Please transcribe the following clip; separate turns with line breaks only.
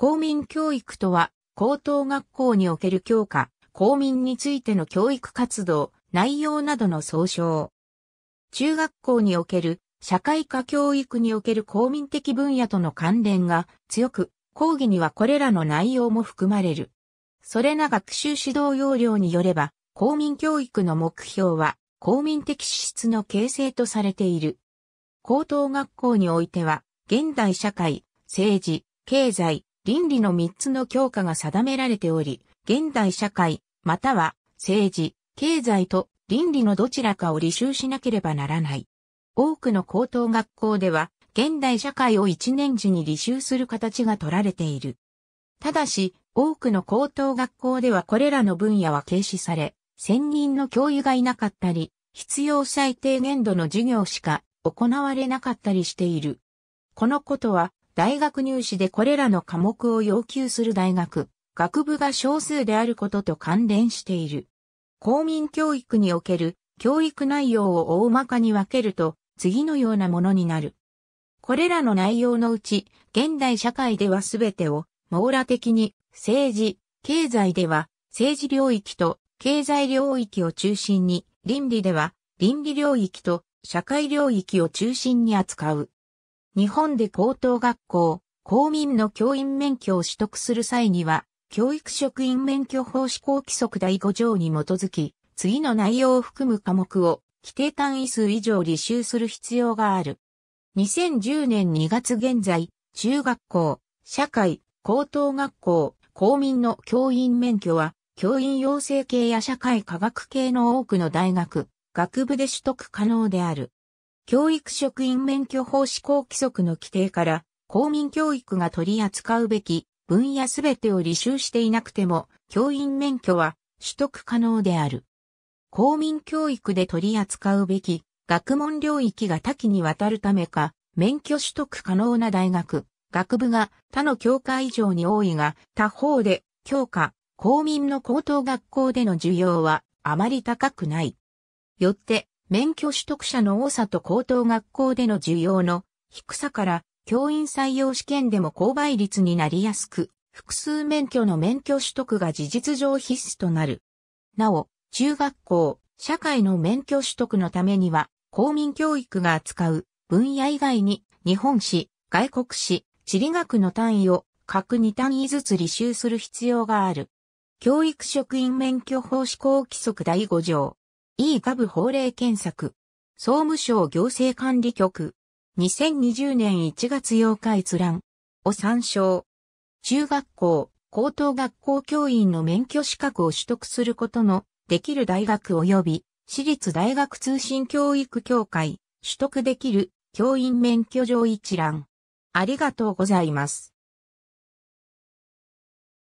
公民教育とは、高等学校における教科、公民についての教育活動、内容などの総称。中学校における社会科教育における公民的分野との関連が強く、講義にはこれらの内容も含まれる。それら学習指導要領によれば、公民教育の目標は、公民的資質の形成とされている。高等学校においては、現代社会、政治、経済、倫理の3つの教科が定められており、現代社会、または政治、経済と倫理のどちらかを履修しなければならない。多くの高等学校では、現代社会を1年時に履修する形が取られている。ただし、多くの高等学校ではこれらの分野は軽視され、専任の教諭がいなかったり、必要最低限度の授業しか行われなかったりしている。このことは大学入試でこれらの科目を要求する大学、学部が少数であることと関連している。公民教育における教育内容を大まかに分けると次のようなものになる。これらの内容のうち、現代社会では全てを網羅的に政治、経済では政治領域と経済領域を中心に、倫理では倫理領域と社会領域を中心に扱う。日本で高等学校、公民の教員免許を取得する際には、教育職員免許法施行規則第5条に基づき、次の内容を含む科目を規定単位数以上履修する必要がある。2010年2月現在、中学校、社会、高等学校、公民の教員免許は、教員養成系や社会科学系の多くの大学、学部で取得可能である。教育職員免許法施行規則の規定から、公民教育が取り扱うべき分野すべてを履修していなくても、教員免許は取得可能である。公民教育で取り扱うべき学問領域が多岐にわたるためか、免許取得可能な大学、学部が他の教科以上に多いが、他方で教科、公民の高等学校での需要はあまり高くない。よって、免許取得者の多さと高等学校での需要の低さから教員採用試験でも高倍率になりやすく、複数免許の免許取得が事実上必須となる。なお、中学校、社会の免許取得のためには、公民教育が扱う分野以外に日本史、外国史、地理学の単位を各2単位ずつ履修する必要がある。教育職員免許法施行規則第5条。E 株法令検索。総務省行政管理局。2020年1月8日閲覧。を参照。中学校、高等学校教員の免許資格を取得することのできる大学及び私立大学通信教育協会取得できる教員免許上一覧。ありがとうございます。